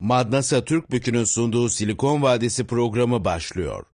Madnasa Türk Türkbükü'nün sunduğu Silikon Vadisi programı başlıyor.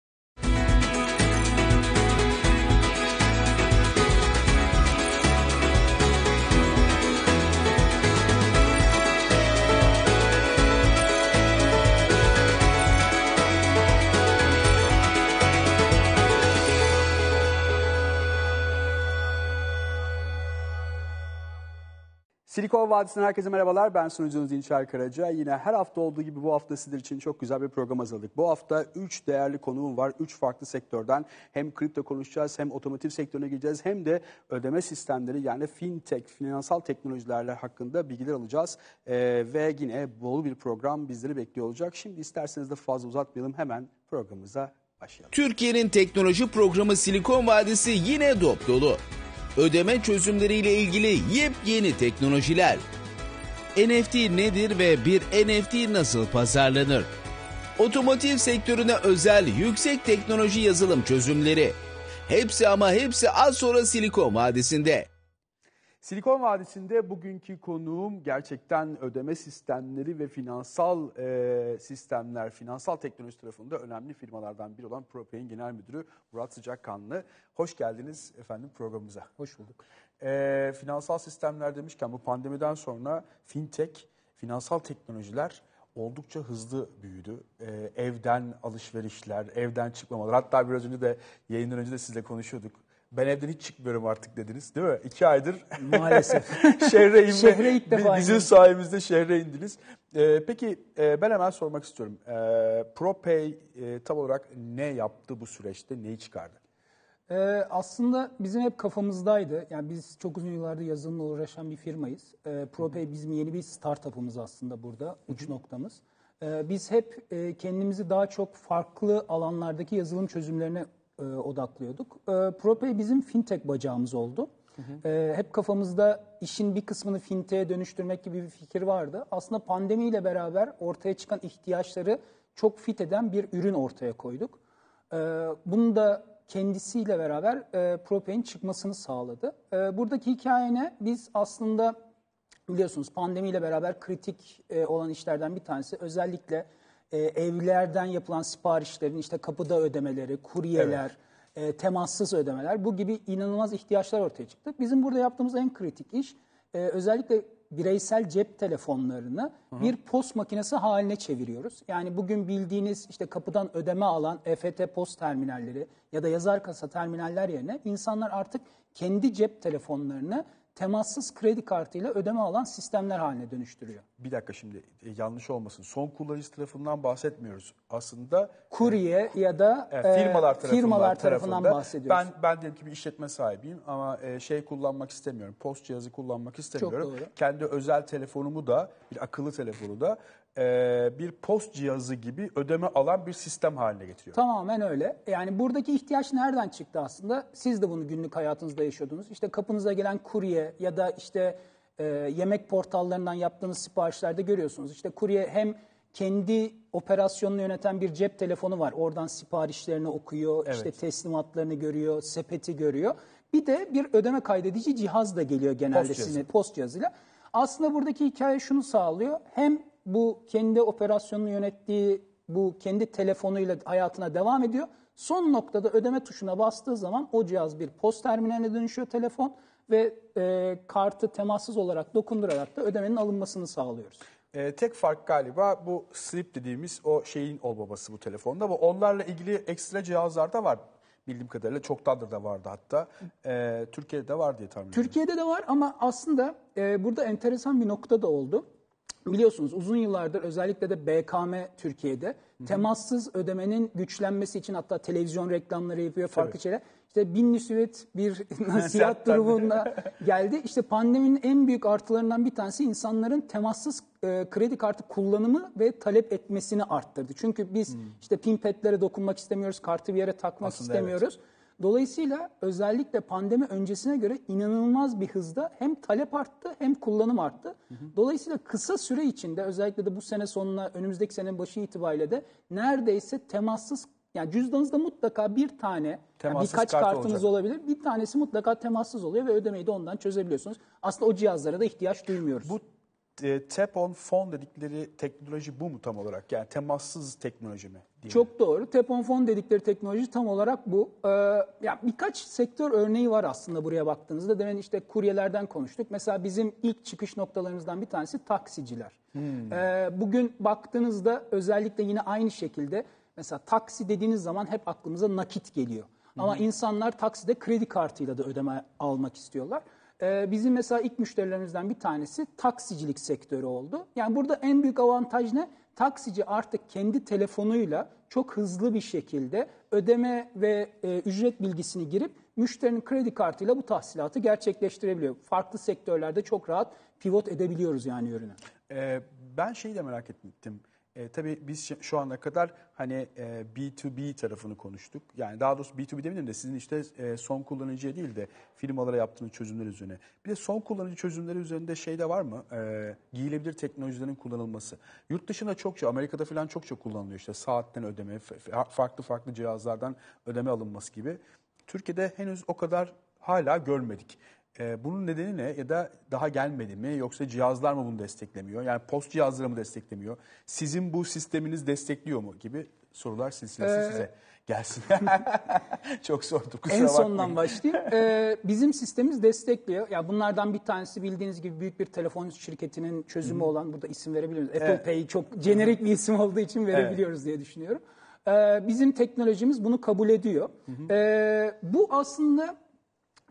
Silikon Vadisi'nden herkese merhabalar. Ben sunucunuz İlçer Karaca. Yine her hafta olduğu gibi bu hafta sizler için çok güzel bir program hazırladık. Bu hafta 3 değerli konuğum var. 3 farklı sektörden hem kripto konuşacağız hem otomotiv sektörüne gireceğiz hem de ödeme sistemleri yani fintech, finansal teknolojilerle hakkında bilgiler alacağız. Ee, ve yine bol bir program bizleri bekliyor olacak. Şimdi isterseniz de fazla uzatmayalım hemen programımıza başlayalım. Türkiye'nin teknoloji programı Silikon Vadisi yine dop dolu ödeme çözümleriyle ilgili yepyeni teknolojiler. NFT nedir ve bir NFT nasıl pazarlanır? Otomotiv sektörüne özel yüksek teknoloji yazılım çözümleri. Hepsi ama hepsi az sonra Silikon Vadisi'nde. Silikon Vadisi'nde bugünkü konuğum gerçekten ödeme sistemleri ve finansal e, sistemler, finansal teknoloji tarafında önemli firmalardan biri olan Propay'in Genel Müdürü Murat Sıcakkanlı. Hoş geldiniz efendim programımıza. Hoş bulduk. E, finansal sistemler demişken bu pandemiden sonra fintech, finansal teknolojiler oldukça hızlı büyüdü. E, evden alışverişler, evden çıkmamalar. Hatta biraz önce de yayından önce de sizle konuşuyorduk ben evden hiç çıkmıyorum artık dediniz değil mi? İki aydır maalesef şehre indiniz. Bizim indim. sayemizde şehre indiniz. Ee, peki e, ben hemen sormak istiyorum. E, ProPay e, tam olarak ne yaptı bu süreçte? Neyi çıkardı? Ee, aslında bizim hep kafamızdaydı. Yani biz çok uzun yıllardır yazılımla uğraşan bir firmayız. Ee, ProPay bizim yeni bir startup'ımız aslında burada. Uç noktamız. Ee, biz hep e, kendimizi daha çok farklı alanlardaki yazılım çözümlerine e, odaklıyorduk. E, ProPay bizim fintech bacağımız oldu. Hı hı. E, hep kafamızda işin bir kısmını fintech'e dönüştürmek gibi bir fikir vardı. Aslında pandemiyle beraber ortaya çıkan ihtiyaçları çok fit eden bir ürün ortaya koyduk. E, bunu da kendisiyle beraber e, ProPay'in çıkmasını sağladı. E, buradaki hikayene biz aslında biliyorsunuz pandemiyle beraber kritik e, olan işlerden bir tanesi özellikle e, evlerden yapılan siparişlerin işte kapıda ödemeleri, kuryeler, evet. e, temassız ödemeler bu gibi inanılmaz ihtiyaçlar ortaya çıktı. Bizim burada yaptığımız en kritik iş e, özellikle bireysel cep telefonlarını Hı-hı. bir post makinesi haline çeviriyoruz. Yani bugün bildiğiniz işte kapıdan ödeme alan EFT post terminalleri ya da yazar kasa terminaller yerine insanlar artık kendi cep telefonlarını temassız kredi kartıyla ödeme alan sistemler haline dönüştürüyor. Bir dakika şimdi e, yanlış olmasın. Son kullanıcı tarafından bahsetmiyoruz. Aslında e, kurye e, ya da e, firmalar e, tarafından, firmalar tarafından bahsediyoruz. Ben ben diyelim ki bir işletme sahibiyim ama e, şey kullanmak istemiyorum. Post cihazı kullanmak istemiyorum. Kendi özel telefonumu da bir akıllı telefonu da e, bir post cihazı gibi ödeme alan bir sistem haline getiriyor. Tamamen öyle. Yani buradaki ihtiyaç nereden çıktı aslında? Siz de bunu günlük hayatınızda yaşıyordunuz. İşte kapınıza gelen kurye ya da işte e, yemek portallarından yaptığınız siparişlerde görüyorsunuz. İşte kurye hem kendi operasyonunu yöneten bir cep telefonu var. Oradan siparişlerini okuyor, evet. işte teslimatlarını görüyor, sepeti görüyor. Bir de bir ödeme kaydedici cihaz da geliyor genelde post, cihazı. post cihazıyla. Aslında buradaki hikaye şunu sağlıyor. Hem bu kendi operasyonunu yönettiği bu kendi telefonuyla hayatına devam ediyor. Son noktada ödeme tuşuna bastığı zaman o cihaz bir post terminaline dönüşüyor telefon ve e, kartı temassız olarak dokundurarak da ödemenin alınmasını sağlıyoruz. E, tek fark galiba bu slip dediğimiz o şeyin olmaması bu telefonda. Bu onlarla ilgili ekstra cihazlar da var bildiğim kadarıyla çoktandır da vardı hatta. E, Türkiye'de de var diye tahmin ediyorum. Türkiye'de de var ama aslında e, burada enteresan bir nokta da oldu. Biliyorsunuz uzun yıllardır özellikle de BKM Türkiye'de Hı-hı. temassız ödemenin güçlenmesi için hatta televizyon reklamları yapıyor farklı Tabii. şeyler. İşte bin nüsvet bir nasihat durumunda geldi. İşte pandeminin en büyük artılarından bir tanesi insanların temassız e, kredi kartı kullanımı ve talep etmesini arttırdı. Çünkü biz hmm. işte pinpetlere dokunmak istemiyoruz, kartı bir yere takmak Aslında istemiyoruz. Evet. Dolayısıyla özellikle pandemi öncesine göre inanılmaz bir hızda hem talep arttı hem kullanım arttı. Dolayısıyla kısa süre içinde özellikle de bu sene sonuna önümüzdeki sene başı itibariyle de neredeyse temassız yani cüzdanınızda mutlaka bir tane yani birkaç kart kartınız olacak. olabilir. Bir tanesi mutlaka temassız oluyor ve ödemeyi de ondan çözebiliyorsunuz. Aslında o cihazlara da ihtiyaç duymuyoruz. Bu e, tap-on phone dedikleri teknoloji bu mu tam olarak? Yani temassız teknoloji mi? Diye. Çok doğru. Tap-on phone dedikleri teknoloji tam olarak bu. Ee, ya birkaç sektör örneği var aslında buraya baktığınızda. Demin işte kuryelerden konuştuk. Mesela bizim ilk çıkış noktalarımızdan bir tanesi taksiciler. Hmm. Ee, bugün baktığınızda özellikle yine aynı şekilde mesela taksi dediğiniz zaman hep aklımıza nakit geliyor. Ama hmm. insanlar takside kredi kartıyla da ödeme almak istiyorlar. Ee, bizim mesela ilk müşterilerimizden bir tanesi taksicilik sektörü oldu. Yani burada en büyük avantaj ne? Taksici artık kendi telefonuyla çok hızlı bir şekilde ödeme ve e, ücret bilgisini girip müşterinin kredi kartıyla bu tahsilatı gerçekleştirebiliyor. Farklı sektörlerde çok rahat pivot edebiliyoruz yani ürünü. Ee, ben şeyi de merak ettim. E, tabii biz şu ana kadar hani e, B2B tarafını konuştuk. Yani daha doğrusu B2B demedim de sizin işte e, son kullanıcıya değil de firmalara yaptığınız çözümler üzerine. Bir de son kullanıcı çözümleri üzerinde şey de var mı? E, giyilebilir teknolojilerin kullanılması. Yurt dışında çokça, Amerika'da falan çokça kullanılıyor. işte saatten ödeme, farklı farklı cihazlardan ödeme alınması gibi. Türkiye'de henüz o kadar hala görmedik. Ee, bunun nedeni ne ya da daha gelmedi mi yoksa cihazlar mı bunu desteklemiyor? Yani post cihazları mı desteklemiyor? Sizin bu sisteminiz destekliyor mu gibi sorular silsilesi ee, size gelsin. Çok sordu kusura En sondan bakmayın. başlayayım. Ee, bizim sistemimiz destekliyor. Ya yani bunlardan bir tanesi bildiğiniz gibi büyük bir telefon şirketinin çözümü Hı. olan burada isim verebiliyoruz. Apple evet. Pay çok jenerik bir isim olduğu için verebiliyoruz evet. diye düşünüyorum. Ee, bizim teknolojimiz bunu kabul ediyor. Hı hı. Ee, bu aslında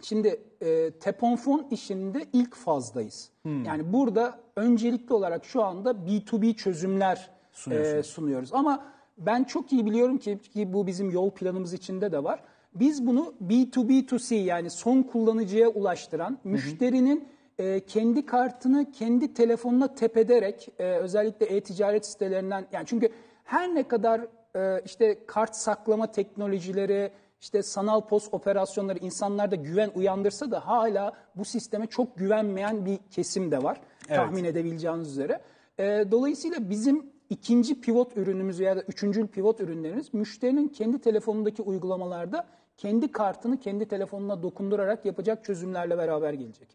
Şimdi e, teponfon işinde ilk fazdayız. Hmm. Yani burada öncelikli olarak şu anda B2B çözümler e, sunuyoruz. Ama ben çok iyi biliyorum ki, ki bu bizim yol planımız içinde de var. Biz bunu B2B2C yani son kullanıcıya ulaştıran, hı müşterinin e, kendi kartını kendi telefonuna tepederek e, özellikle e-ticaret sitelerinden yani çünkü her ne kadar e, işte kart saklama teknolojileri, işte sanal post operasyonları insanlarda güven uyandırsa da hala bu sisteme çok güvenmeyen bir kesim de var. Evet. Tahmin edebileceğiniz üzere. E, dolayısıyla bizim ikinci pivot ürünümüz veya da üçüncül pivot ürünlerimiz müşterinin kendi telefonundaki uygulamalarda kendi kartını kendi telefonuna dokundurarak yapacak çözümlerle beraber gelecek.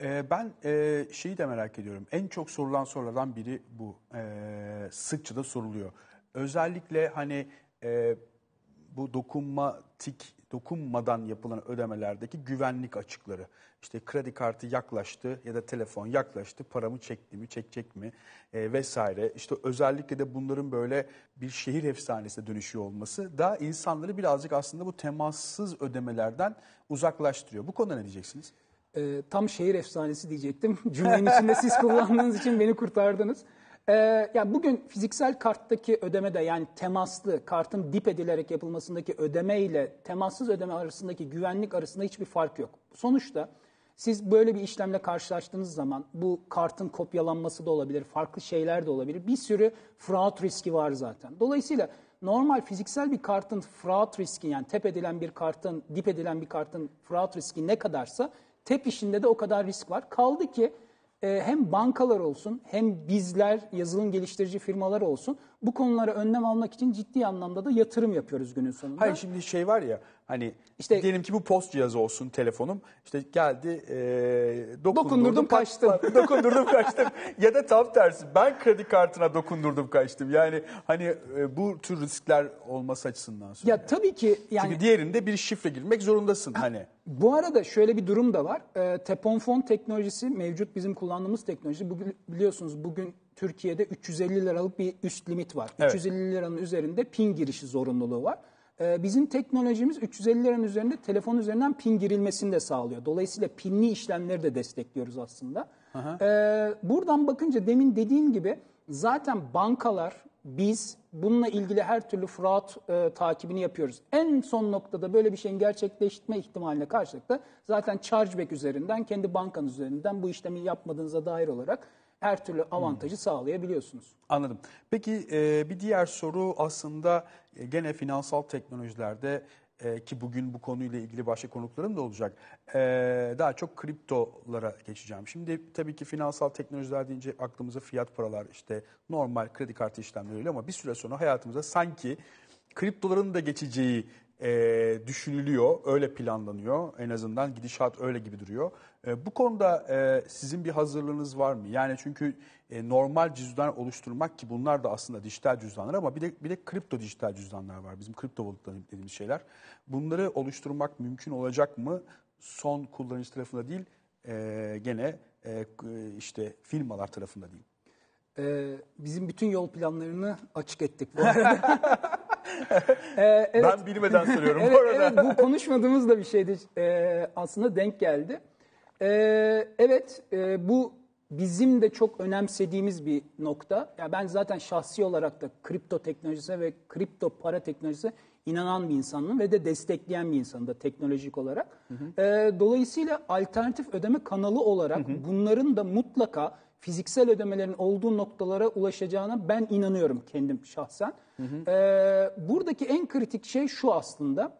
Ee, ben e, şeyi de merak ediyorum. En çok sorulan sorulardan biri bu. Ee, sıkça da soruluyor. Özellikle hani e, bu dokunmatik dokunmadan yapılan ödemelerdeki güvenlik açıkları. İşte kredi kartı yaklaştı ya da telefon yaklaştı, paramı çekti mi, çekecek mi e, vesaire. İşte özellikle de bunların böyle bir şehir efsanesine dönüşüyor olması da insanları birazcık aslında bu temassız ödemelerden uzaklaştırıyor. Bu konuda ne diyeceksiniz? E, tam şehir efsanesi diyecektim. Cümlenin içinde siz kullandığınız için beni kurtardınız. Ee, yani bugün fiziksel karttaki ödeme de yani temaslı kartın dip edilerek yapılmasındaki ödeme ile temassız ödeme arasındaki güvenlik arasında hiçbir fark yok. Sonuçta siz böyle bir işlemle karşılaştığınız zaman bu kartın kopyalanması da olabilir, farklı şeyler de olabilir. Bir sürü fraud riski var zaten. Dolayısıyla normal fiziksel bir kartın fraud riski yani tep edilen bir kartın, dip edilen bir kartın fraud riski ne kadarsa tep işinde de o kadar risk var. Kaldı ki ee, hem bankalar olsun hem bizler yazılım geliştirici firmalar olsun bu konulara önlem almak için ciddi anlamda da yatırım yapıyoruz günün sonunda. Hayır şimdi şey var ya hani işte diyelim ki bu post cihazı olsun telefonum işte geldi ee, dokundurdum, dokundurdum kaçtım. kaçtım. dokundurdum kaçtım ya da tam tersi ben kredi kartına dokundurdum kaçtım. Yani hani e, bu tür riskler olması açısından sonra. Ya yani. tabii ki yani. Çünkü diğerinde bir şifre girmek zorundasın hani. Bu arada şöyle bir durum da var. E, Teponfon teknolojisi mevcut bizim kullandığımız teknoloji. Bugün biliyorsunuz bugün Türkiye'de 350 liralık bir üst limit var. Evet. 350 liranın üzerinde pin girişi zorunluluğu var. Ee, bizim teknolojimiz 350 liranın üzerinde telefon üzerinden pin girilmesini de sağlıyor. Dolayısıyla pinli işlemleri de destekliyoruz aslında. Aha. Ee, buradan bakınca demin dediğim gibi zaten bankalar, biz bununla ilgili her türlü fraud e, takibini yapıyoruz. En son noktada böyle bir şeyin gerçekleşme ihtimaline karşılık da zaten chargeback üzerinden, kendi bankanız üzerinden bu işlemi yapmadığınıza dair olarak her türlü hmm. avantajı hmm. sağlayabiliyorsunuz. Anladım. Peki e, bir diğer soru aslında e, gene finansal teknolojilerde e, ki bugün bu konuyla ilgili başka konuklarım da olacak. daha çok kriptolara geçeceğim. Şimdi tabii ki finansal teknolojiler deyince aklımıza fiyat paralar işte normal kredi kartı işlemleriyle ama bir süre sonra hayatımıza sanki kriptoların da geçeceği e, düşünülüyor, öyle planlanıyor. En azından gidişat öyle gibi duruyor. E, bu konuda e, sizin bir hazırlığınız var mı? Yani çünkü e, normal cüzdan oluşturmak ki bunlar da aslında dijital cüzdanlar ama bir de, bir de kripto dijital cüzdanlar var. Bizim kripto valutalar dediğimiz şeyler. Bunları oluşturmak mümkün olacak mı? Son kullanıcı tarafında değil, e, gene e, işte firmalar tarafında değil. Ee, bizim bütün yol planlarını açık ettik bu arada. ee, evet. Ben bilmeden soruyorum evet, bu arada. Evet bu konuşmadığımız da bir şeydi ee, aslında denk geldi. Ee, evet e, bu bizim de çok önemsediğimiz bir nokta. Ya ben zaten şahsi olarak da kripto teknolojisi ve kripto para teknolojisi inanan bir insanım ve de destekleyen bir insanım da teknolojik olarak. Hı hı. E, dolayısıyla alternatif ödeme kanalı olarak hı hı. bunların da mutlaka fiziksel ödemelerin olduğu noktalara ulaşacağına ben inanıyorum kendim şahsen. Hı hı. Ee, buradaki en kritik şey şu aslında.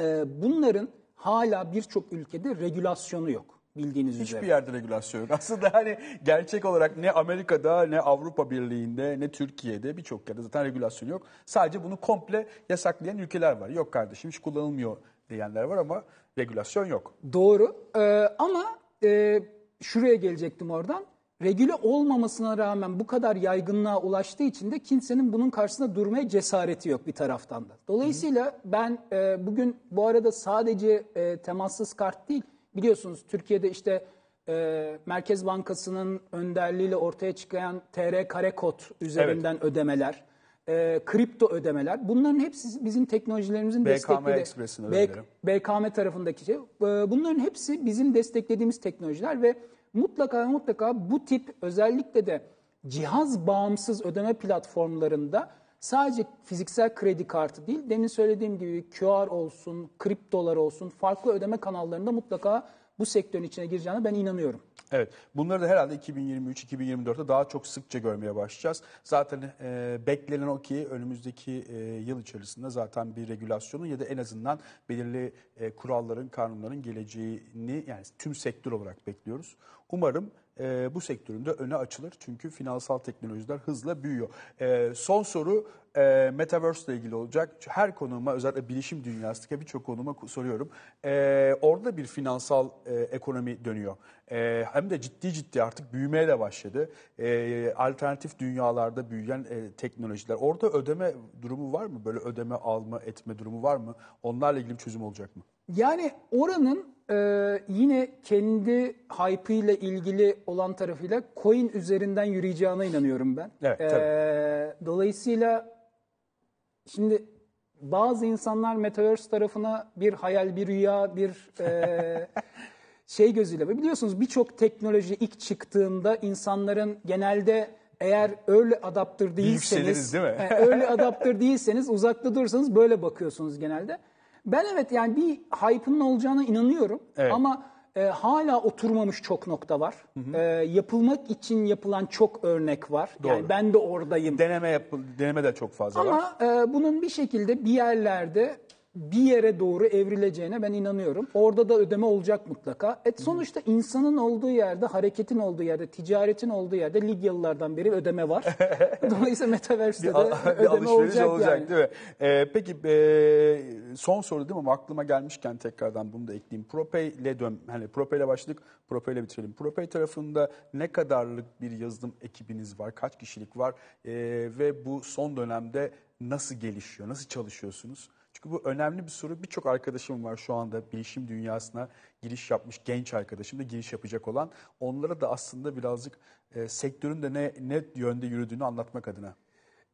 E, bunların hala birçok ülkede regülasyonu yok bildiğiniz Hiçbir üzere. Hiçbir yerde regülasyon yok. Aslında hani gerçek olarak ne Amerika'da ne Avrupa Birliği'nde ne Türkiye'de birçok yerde zaten regülasyon yok. Sadece bunu komple yasaklayan ülkeler var. Yok kardeşim hiç kullanılmıyor diyenler var ama regülasyon yok. Doğru ee, ama e, şuraya gelecektim oradan regüle olmamasına rağmen bu kadar yaygınlığa ulaştığı için de kimsenin bunun karşısında durmaya cesareti yok bir taraftan da. Dolayısıyla Hı. ben e, bugün bu arada sadece e, temassız kart değil biliyorsunuz Türkiye'de işte e, Merkez Bankası'nın önderliğiyle ortaya çıkan TR kare kod üzerinden evet. ödemeler, e, kripto ödemeler bunların hepsi bizim teknolojilerimizin BKM desteklediği BKM tarafındaki şey. E, bunların hepsi bizim desteklediğimiz teknolojiler ve mutlaka mutlaka bu tip özellikle de cihaz bağımsız ödeme platformlarında sadece fiziksel kredi kartı değil, demin söylediğim gibi QR olsun, kriptolar olsun farklı ödeme kanallarında mutlaka bu sektörün içine gireceğine ben inanıyorum. Evet bunları da herhalde 2023-2024'te daha çok sıkça görmeye başlayacağız. Zaten e, beklenen o ki önümüzdeki e, yıl içerisinde zaten bir regülasyonun ya da en azından belirli e, kuralların, kanunların geleceğini yani tüm sektör olarak bekliyoruz. Umarım e, bu sektöründe öne açılır. Çünkü finansal teknolojiler hızla büyüyor. E, son soru e, Metaverse ile ilgili olacak. Her konuma özellikle bilişim dünyasındaki birçok konuma soruyorum. E, orada bir finansal e, ekonomi dönüyor. E, hem de ciddi ciddi artık büyümeye de başladı. E, alternatif dünyalarda büyüyen e, teknolojiler. Orada ödeme durumu var mı? Böyle ödeme alma etme durumu var mı? Onlarla ilgili bir çözüm olacak mı? Yani oranın e, yine kendi hype ile ilgili olan tarafıyla coin üzerinden yürüyeceğine inanıyorum ben. Evet, E, dolayısıyla şimdi bazı insanlar Metaverse tarafına bir hayal, bir rüya, bir e, şey gözüyle. biliyorsunuz birçok teknoloji ilk çıktığında insanların genelde eğer öyle adaptır değilseniz, değil mi? öyle e, adaptır değilseniz uzakta durursanız böyle bakıyorsunuz genelde. Ben evet yani bir hype'ının olacağına inanıyorum evet. ama e, hala oturmamış çok nokta var. Hı hı. E, yapılmak için yapılan çok örnek var. Doğru. Yani ben de oradayım. Deneme yapıl deneme de çok fazla ama, var. Ama e, bunun bir şekilde bir yerlerde bir yere doğru evrileceğine ben inanıyorum. Orada da ödeme olacak mutlaka. Et sonuçta insanın olduğu yerde, hareketin olduğu yerde, ticaretin olduğu yerde lig yıllardan beri ödeme var. Dolayısıyla metaverse'de de bir ödeme olacak, olacak yani. değil mi? Ee, peki e, son soru değil mi? Aklıma gelmişken tekrardan bunu da ekleyeyim. Propay ile dön hani Propay ile başladık, Propay ile bitirelim. Propay tarafında ne kadarlık bir yazılım ekibiniz var? Kaç kişilik var? E, ve bu son dönemde nasıl gelişiyor? Nasıl çalışıyorsunuz? Çünkü bu önemli bir soru. Birçok arkadaşım var şu anda bilişim dünyasına giriş yapmış genç arkadaşım da giriş yapacak olan. Onlara da aslında birazcık e, sektörün de ne, ne yönde yürüdüğünü anlatmak adına.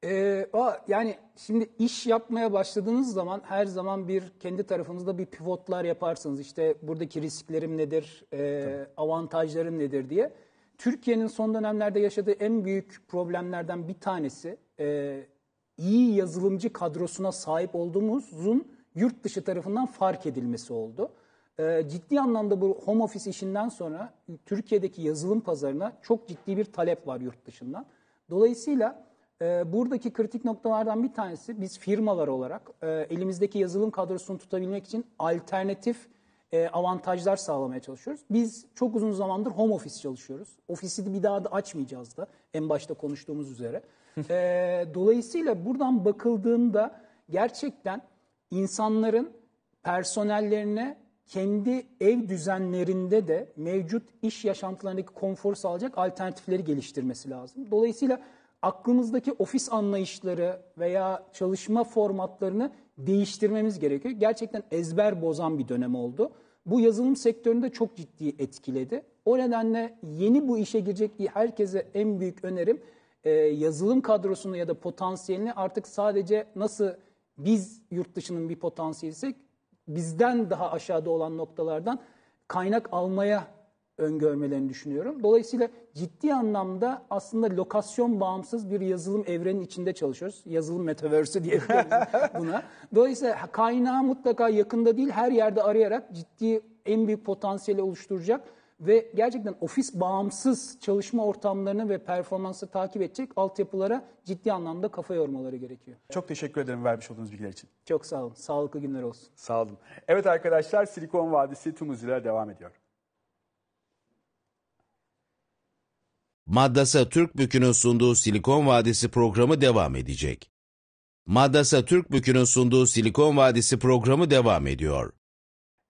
Ee, o, yani şimdi iş yapmaya başladığınız zaman her zaman bir kendi tarafınızda bir pivotlar yaparsınız. İşte buradaki risklerim nedir, e, avantajlarım nedir diye. Türkiye'nin son dönemlerde yaşadığı en büyük problemlerden bir tanesi e, iyi yazılımcı kadrosuna sahip olduğumuzun yurt dışı tarafından fark edilmesi oldu. Ee, ciddi anlamda bu home office işinden sonra Türkiye'deki yazılım pazarına çok ciddi bir talep var yurt dışından. Dolayısıyla e, buradaki kritik noktalardan bir tanesi biz firmalar olarak e, elimizdeki yazılım kadrosunu tutabilmek için alternatif e, avantajlar sağlamaya çalışıyoruz. Biz çok uzun zamandır home office çalışıyoruz. Ofisi bir daha da açmayacağız da en başta konuştuğumuz üzere e, dolayısıyla buradan bakıldığında gerçekten insanların personellerine kendi ev düzenlerinde de mevcut iş yaşantılarındaki konfor sağlayacak alternatifleri geliştirmesi lazım. Dolayısıyla aklımızdaki ofis anlayışları veya çalışma formatlarını değiştirmemiz gerekiyor. Gerçekten ezber bozan bir dönem oldu. Bu yazılım sektörünü de çok ciddi etkiledi. O nedenle yeni bu işe girecek herkese en büyük önerim e, yazılım kadrosunu ya da potansiyelini artık sadece nasıl biz yurt dışının bir potansiyelsek bizden daha aşağıda olan noktalardan kaynak almaya öngörmelerini düşünüyorum. Dolayısıyla ciddi anlamda aslında lokasyon bağımsız bir yazılım evrenin içinde çalışıyoruz. Yazılım metaverse diyebiliriz buna. Dolayısıyla kaynağı mutlaka yakında değil her yerde arayarak ciddi en büyük potansiyeli oluşturacak ve gerçekten ofis bağımsız çalışma ortamlarını ve performansı takip edecek altyapılara ciddi anlamda kafa yormaları gerekiyor. Çok teşekkür ederim vermiş olduğunuz bilgiler için. Çok sağ olun. Sağlıklı günler olsun. Sağ olun. Evet arkadaşlar Silikon Vadisi tüm hızıyla devam ediyor. Maddasa Türkbükü'nün sunduğu Silikon Vadisi programı devam edecek. Maddasa Türkbükü'nün sunduğu Silikon Vadisi programı devam ediyor.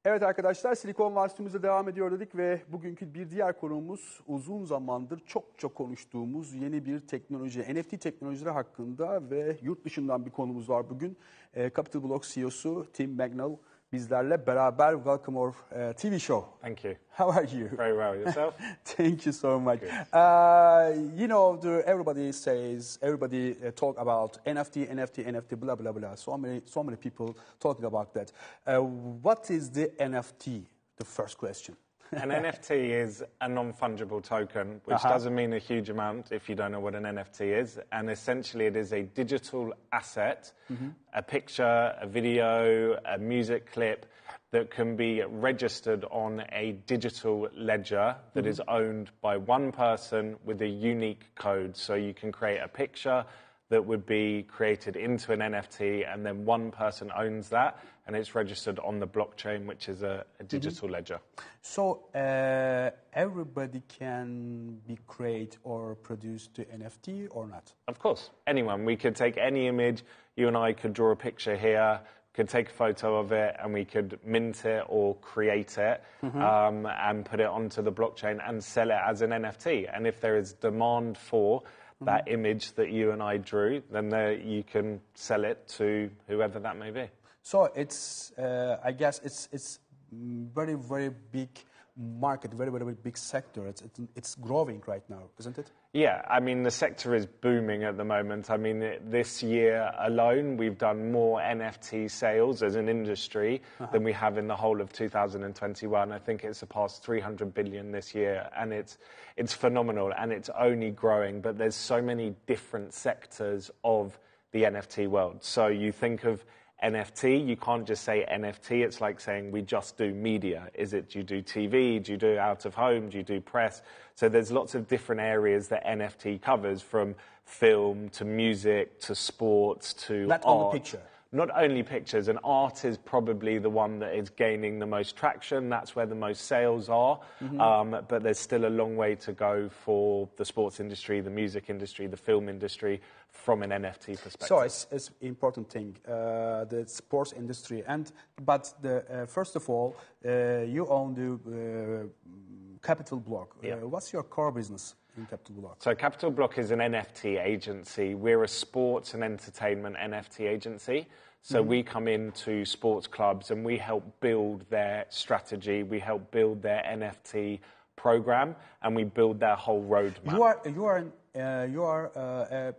Evet arkadaşlar Silikon Varsiyumuza devam ediyor dedik ve bugünkü bir diğer konumuz uzun zamandır çok çok konuştuğumuz yeni bir teknoloji, NFT teknolojileri hakkında ve yurt dışından bir konumuz var bugün. Ee, Capital Block CEO'su Tim Magnell bizlerle beraber. Welcome our uh, TV show. Thank you. How are you? Very well. Yourself? Thank you so much. Uh, you know, the, everybody says, everybody uh, talk about NFT, NFT, NFT, blah, blah, blah. So many, so many people talking about that. Uh, what is the NFT? The first question an NFT is a non fungible token, which uh-huh. doesn't mean a huge amount if you don't know what an NFT is. And essentially, it is a digital asset mm-hmm. a picture, a video, a music clip that can be registered on a digital ledger that mm-hmm. is owned by one person with a unique code. So you can create a picture that would be created into an NFT, and then one person owns that and it's registered on the blockchain, which is a, a mm-hmm. digital mm-hmm. ledger. So uh, everybody can be create or produce the NFT or not? Of course, anyone. We could take any image. You and I could draw a picture here. Could take a photo of it and we could mint it or create it mm-hmm. um, and put it onto the blockchain and sell it as an NFT. And if there is demand for mm-hmm. that image that you and I drew, then there, you can sell it to whoever that may be. So it's, uh, I guess, it's, it's very, very big market, very, very, very big sector. It's, it's, it's, growing right now, isn't it? Yeah, I mean, the sector is booming at the moment. I mean, this year alone, we've done more NFT sales as an industry uh-huh. than we have in the whole of 2021. I think it surpassed 300 billion this year, and it's, it's phenomenal and it's only growing. But there's so many different sectors of the NFT world. So you think of NFT. You can't just say NFT. It's like saying we just do media. Is it do you do TV? Do you do out of home? Do you do press? So there's lots of different areas that NFT covers from film to music to sports to art. on the picture. Not only pictures, and art is probably the one that is gaining the most traction. That's where the most sales are. Mm-hmm. Um, but there's still a long way to go for the sports industry, the music industry, the film industry from an NFT perspective? So it's, an important thing, uh, the sports industry. And but the, uh, first of all, uh, you own the uh, Capital Block. Yeah. Uh, what's your core business? In Capital Block. So, Capital Block is an NFT agency. We're a sports and entertainment NFT agency. So, mm -hmm. we come into sports clubs and we help build their strategy, we help build their NFT program, and we build their whole roadmap. You are, you are an uh, you are uh, a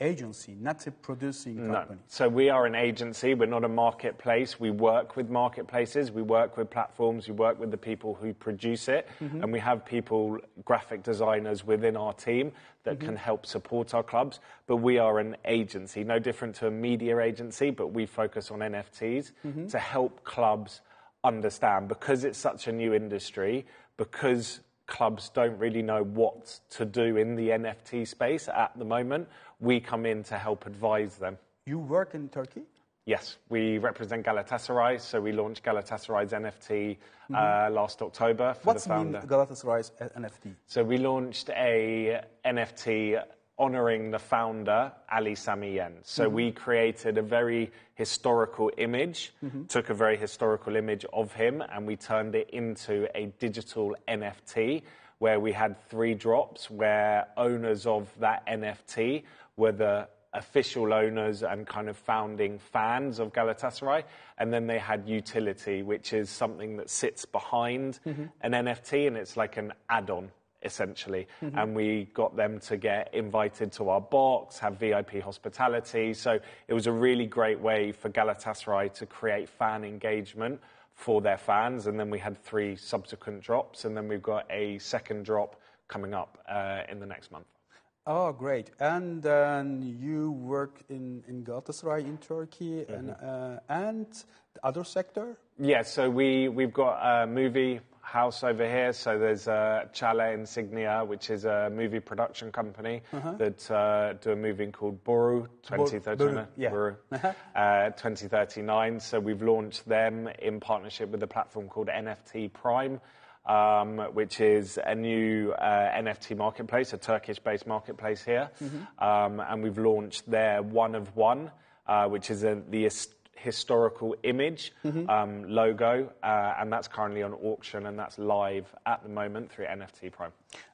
agency, not a producing company. No. So we are an agency. We're not a marketplace. We work with marketplaces. We work with platforms. We work with the people who produce it, mm-hmm. and we have people, graphic designers within our team that mm-hmm. can help support our clubs. But we are an agency, no different to a media agency, but we focus on NFTs mm-hmm. to help clubs understand because it's such a new industry. Because clubs don't really know what to do in the NFT space at the moment we come in to help advise them. You work in Turkey? Yes, we represent Galatasaray, so we launched Galatasaray's NFT mm -hmm. uh, mm-hmm. last October for What's the founder. What's Galatasaray's NFT? So we launched a NFT honoring the founder Ali Sami Yen. So mm -hmm. we created a very historical image, mm -hmm. took a very historical image of him, and we turned it into a digital NFT where we had three drops where owners of that NFT were the official owners and kind of founding fans of Galatasaray. And then they had utility, which is something that sits behind mm-hmm. an NFT and it's like an add on essentially. Mm-hmm. And we got them to get invited to our box, have VIP hospitality. So it was a really great way for Galatasaray to create fan engagement for their fans. And then we had three subsequent drops, and then we've got a second drop coming up uh, in the next month. Oh, great. And um, you work in, in Galatasaray in Turkey mm-hmm. and, uh, and the other sector? Yeah, so we, we've got a movie house over here. So there's uh, Chale Insignia, which is a movie production company uh-huh. that uh, do a movie called Boru 2039. Yeah. Uh-huh. uh Uh, 2039. So we've launched them in partnership with a platform called NFT Prime um, which is a new uh, NFT marketplace, a Turkish based marketplace here. Mm-hmm. Um, and we've launched their One of One, uh, which is a, the est- historical image mm-hmm. um, logo, uh, and that's currently on auction and that's live at the moment through NFT Prime.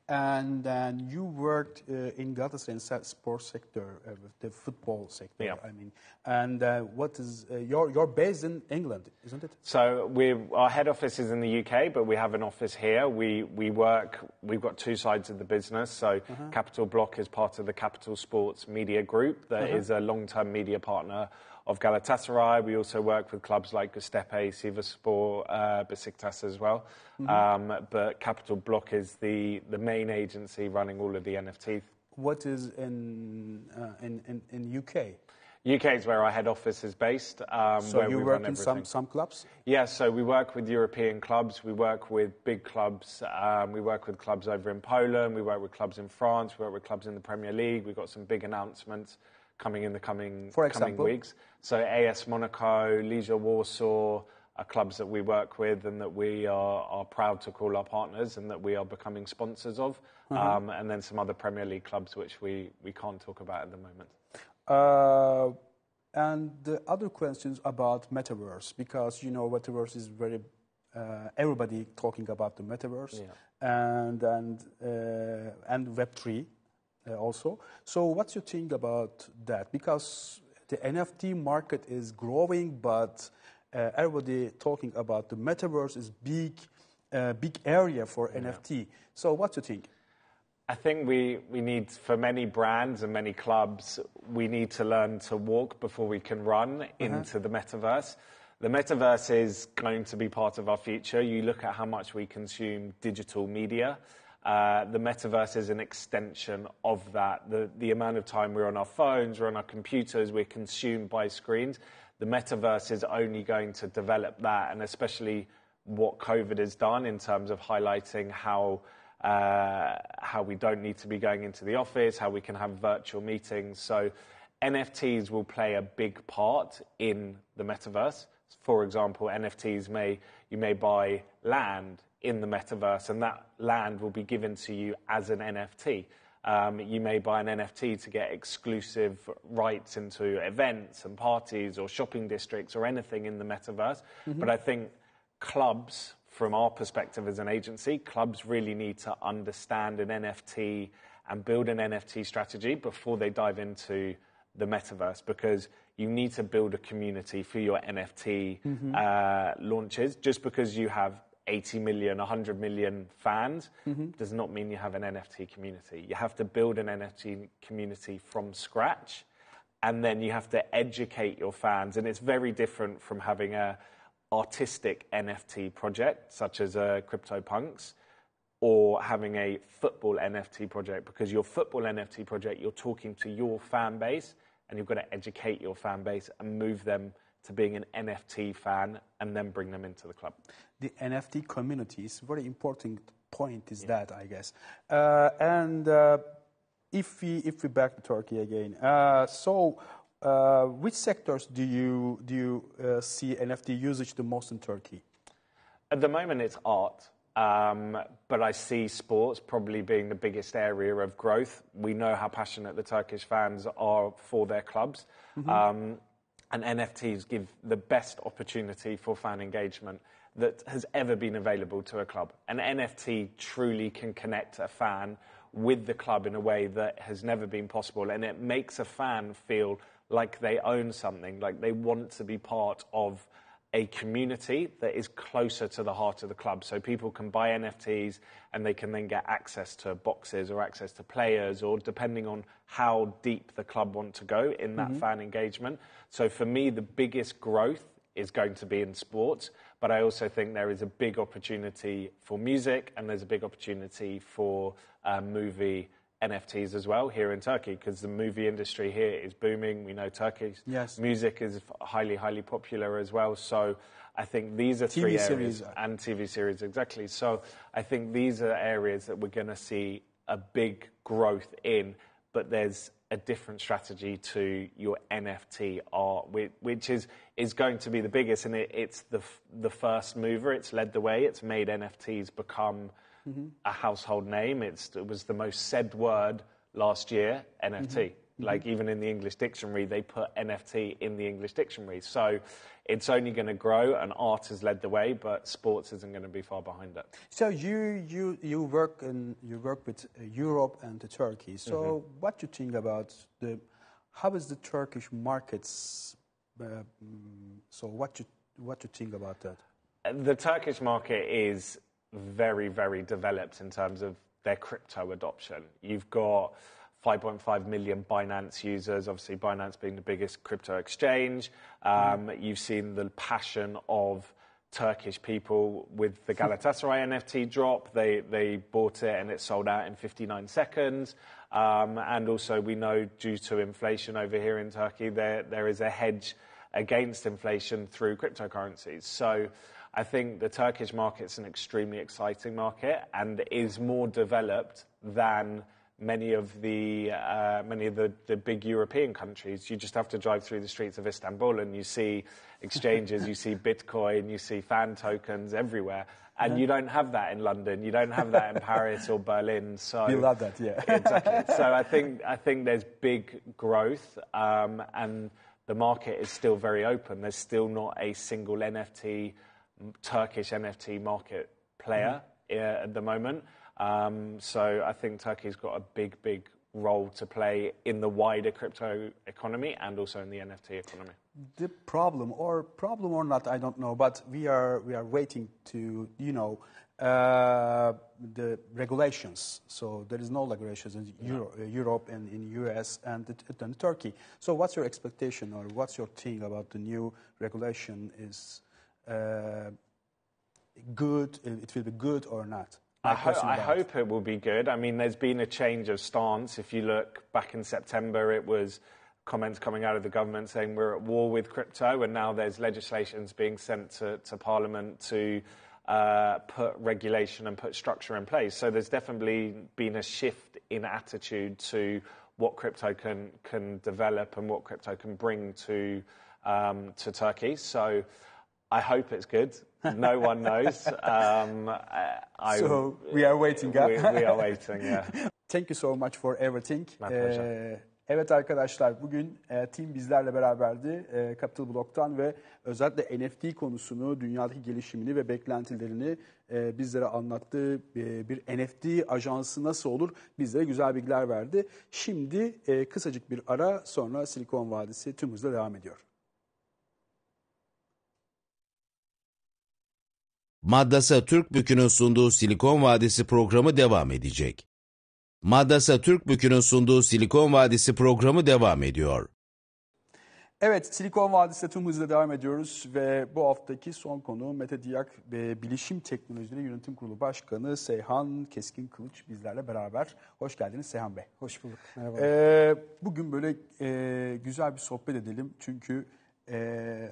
And, uh, you worked uh, in the sports sector, uh, the football sector. Yeah. I mean, and uh, what is uh, you're, you're based in England, isn't it? So we our head office is in the UK, but we have an office here. We we work. We've got two sides of the business. So uh-huh. Capital Block is part of the Capital Sports Media Group that uh-huh. is a long-term media partner of Galatasaray. We also work with clubs like Gustepe, Sivasspor, uh, Besiktas as well. Mm-hmm. Um, but Capital Block is the, the main agency running all of the NFT. What is in, uh, in, in, in UK? UK is where our head office is based. Um, so you work in some, some clubs? Yeah, so we work with European clubs, we work with big clubs, um, we work with clubs over in Poland, we work with clubs in France, we work with clubs in the Premier League. We've got some big announcements coming in the coming, For example? coming weeks. So AS Monaco, Leisure Warsaw are clubs that we work with and that we are, are proud to call our partners and that we are becoming sponsors of. Mm-hmm. Um, and then some other Premier League clubs which we, we can't talk about at the moment. Uh, and the other questions about metaverse because you know metaverse is very uh, everybody talking about the metaverse yeah. and and uh, and Web three uh, also. So what's your think about that? Because the NFT market is growing, but uh, everybody talking about the metaverse is big, uh, big area for yeah. NFT. So what do you think? I think we, we need, for many brands and many clubs, we need to learn to walk before we can run uh -huh. into the metaverse. The metaverse is going to be part of our future. You look at how much we consume digital media uh, the metaverse is an extension of that. The, the amount of time we're on our phones, we're on our computers, we're consumed by screens. The metaverse is only going to develop that, and especially what COVID has done in terms of highlighting how. Uh, how we don't need to be going into the office, how we can have virtual meetings. So, NFTs will play a big part in the metaverse. For example, NFTs may you may buy land in the metaverse, and that land will be given to you as an NFT. Um, you may buy an NFT to get exclusive rights into events and parties or shopping districts or anything in the metaverse. Mm-hmm. But I think clubs, from our perspective as an agency, clubs really need to understand an NFT and build an NFT strategy before they dive into the metaverse because you need to build a community for your NFT mm-hmm. uh, launches. Just because you have 80 million, 100 million fans mm-hmm. does not mean you have an NFT community. You have to build an NFT community from scratch and then you have to educate your fans and it's very different from having a artistic NFT project such as uh, CryptoPunks or having a football NFT project because your football NFT project you're talking to your fan base and you've got to educate your fan base and move them to being an NFT fan and then bring them into the club. The NFT community is a very important point is yeah. that, I guess. Uh, and uh, if, we, if we back to Turkey again, uh, so uh, which sectors do you, do you uh, see NFT usage the most in Turkey? At the moment, it's art. Um, but I see sports probably being the biggest area of growth. We know how passionate the Turkish fans are for their clubs. Mm -hmm. um, and NFTs give the best opportunity for fan engagement that has ever been available to a club. An NFT truly can connect a fan with the club in a way that has never been possible, and it makes a fan feel like they own something, like they want to be part of a community that is closer to the heart of the club. So people can buy NFTs and they can then get access to boxes or access to players or depending on how deep the club want to go in that mm-hmm. fan engagement. So for me, the biggest growth is going to be in sports, but I also think there is a big opportunity for music and there's a big opportunity for uh, movie NFTs as well here in Turkey because the movie industry here is booming. We know Turkey's yes. music is highly, highly popular as well. So I think these are TV three areas series. and TV series exactly. So I think these are areas that we're going to see a big growth in, but there's a different strategy to your NFT art, which is is going to be the biggest, and it, it's the the first mover. It's led the way. It's made NFTs become mm-hmm. a household name. It's, it was the most said word last year, NFT. Mm-hmm. mm-hmm. Like even in the English dictionary, they put NFT in the English dictionary. So it's only going to grow, and art has led the way, but sports isn't going to be far behind it. So you you you work in you work with uh, Europe and the Turkey. So mm-hmm. what do you think about the how is the Turkish markets? Uh, mm, so what you what you think about that? The Turkish market is very, very developed in terms of their crypto adoption. You've got 5.5 million Binance users, obviously, Binance being the biggest crypto exchange. Um, mm-hmm. You've seen the passion of Turkish people with the Galatasaray NFT drop. They, they bought it and it sold out in 59 seconds. Um, and also, we know due to inflation over here in Turkey, there, there is a hedge against inflation through cryptocurrencies. So, I think the Turkish market is an extremely exciting market and is more developed than many of the uh, many of the, the big European countries. You just have to drive through the streets of Istanbul and you see exchanges, you see Bitcoin, you see fan tokens everywhere. And yeah. you don't have that in London. You don't have that in Paris or Berlin. So you love that, yeah. exactly. So I think I think there's big growth, um, and the market is still very open. There's still not a single NFT Turkish NFT market player mm-hmm. at the moment. Um, so I think Turkey's got a big, big role to play in the wider crypto economy and also in the NFT economy. The problem, or problem or not, I don't know, but we are we are waiting to you know uh, the regulations. So there is no regulations in yeah. Euro, uh, Europe and in US and, and Turkey. So what's your expectation or what's your thing about the new regulation is? Uh, good, it will be good or not. I, ho- I hope it will be good. I mean, there's been a change of stance. If you look back in September, it was comments coming out of the government saying we're at war with crypto, and now there's legislations being sent to, to Parliament to uh, put regulation and put structure in place. So there's definitely been a shift in attitude to what crypto can can develop and what crypto can bring to um, to Turkey. So. I hope it's good. No one knows. Um, I, so we are waiting. We, we are waiting. Yeah. Thank you so much for everything. My pleasure. Ee, Evet arkadaşlar bugün e, Team bizlerle beraberdi e, Capital Block'tan ve özellikle NFT konusunu, dünyadaki gelişimini ve beklentilerini e, bizlere anlattı. E, bir NFT ajansı nasıl olur bizlere güzel bilgiler verdi. Şimdi e, kısacık bir ara sonra Silikon Vadisi tüm hızla devam ediyor. Maddasa Türkbükü'nün sunduğu Silikon Vadisi programı devam edecek. Maddasa Türkbükü'nün sunduğu Silikon Vadisi programı devam ediyor. Evet, Silikon Vadisi'de tüm hızla devam ediyoruz ve bu haftaki son konu Mete Diyak ve Bilişim Teknolojileri Yönetim Kurulu Başkanı Seyhan Keskin Kılıç bizlerle beraber. Hoş geldiniz Seyhan Bey. Hoş bulduk, merhaba. Ee, bugün böyle e, güzel bir sohbet edelim çünkü e,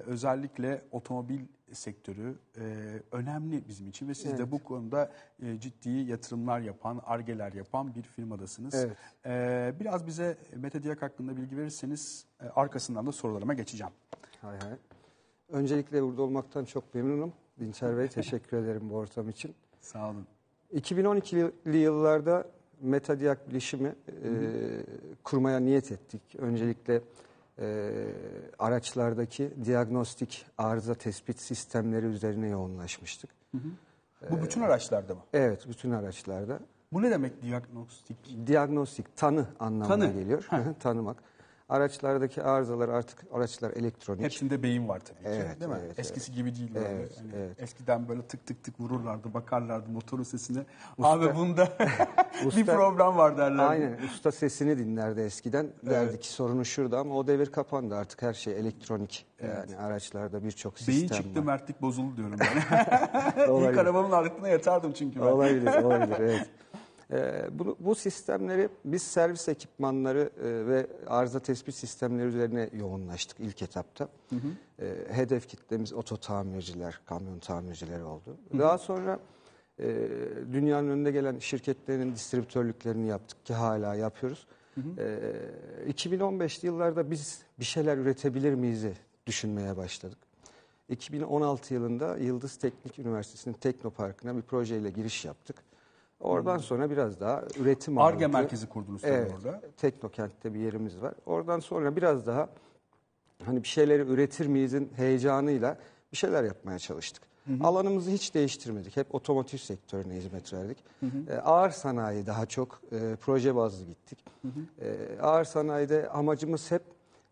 özellikle otomobil sektörü e, önemli bizim için ve siz evet. de bu konuda e, ciddi yatırımlar yapan, argeler yapan bir firmadasınız. Evet. E, biraz bize Metadiyak hakkında bilgi verirseniz e, arkasından da sorularıma geçeceğim. Hay hay. Öncelikle burada olmaktan çok memnunum. Dinçer Bey teşekkür ederim bu ortam için. Sağ olun. 2012'li yıllarda Metadiyak bilişimi e, kurmaya niyet ettik. Öncelikle e, araçlardaki diagnostik arıza tespit sistemleri üzerine yoğunlaşmıştık. Hı hı. Ee, Bu bütün araçlarda mı? Evet, bütün araçlarda. Bu ne demek diagnostik? Diagnostik, tanı anlamına tanı. geliyor. tanımak. Araçlardaki arızalar artık araçlar elektronik. Hepsinde beyin var tabii ki. Evet, değil mi? Evet, Eskisi evet. gibi değil. Evet, yani evet. Eskiden böyle tık tık tık vururlardı, bakarlardı motorun sesine. Usta, Abi bunda usta, bir problem var derlerdi. Aynen. Usta sesini dinlerdi eskiden. Evet. ki sorunu şurada ama o devir kapandı. Artık her şey elektronik. Evet. Yani araçlarda birçok sistem Beyin çıktı, var. mertlik bozuldu diyorum ben. İlk arabamın arkasına yatardım çünkü ben. Olabilir, olabilir. Evet. Ee, bunu, bu sistemleri biz servis ekipmanları e, ve arıza tespit sistemleri üzerine yoğunlaştık ilk etapta. Hı hı. E, hedef kitlemiz oto tamirciler, kamyon tamircileri oldu. Hı hı. Daha sonra e, dünyanın önünde gelen şirketlerin distribütörlüklerini yaptık ki hala yapıyoruz. Hı hı. E, ee, 2015'li yıllarda biz bir şeyler üretebilir miyiz e, düşünmeye başladık. 2016 yılında Yıldız Teknik Üniversitesi'nin Teknopark'ına bir projeyle giriş yaptık. Oradan hmm. sonra biraz daha üretim ağırlıklı. Arge merkezi kurdunuz evet, orada. Teknokent'te bir yerimiz var. Oradan sonra biraz daha hani bir şeyleri üretir miyizin heyecanıyla bir şeyler yapmaya çalıştık. Hı hı. Alanımızı hiç değiştirmedik. Hep otomotiv sektörüne hizmet verdik. Hı hı. E, ağır sanayi daha çok e, proje bazlı gittik. Hı hı. E, ağır sanayide amacımız hep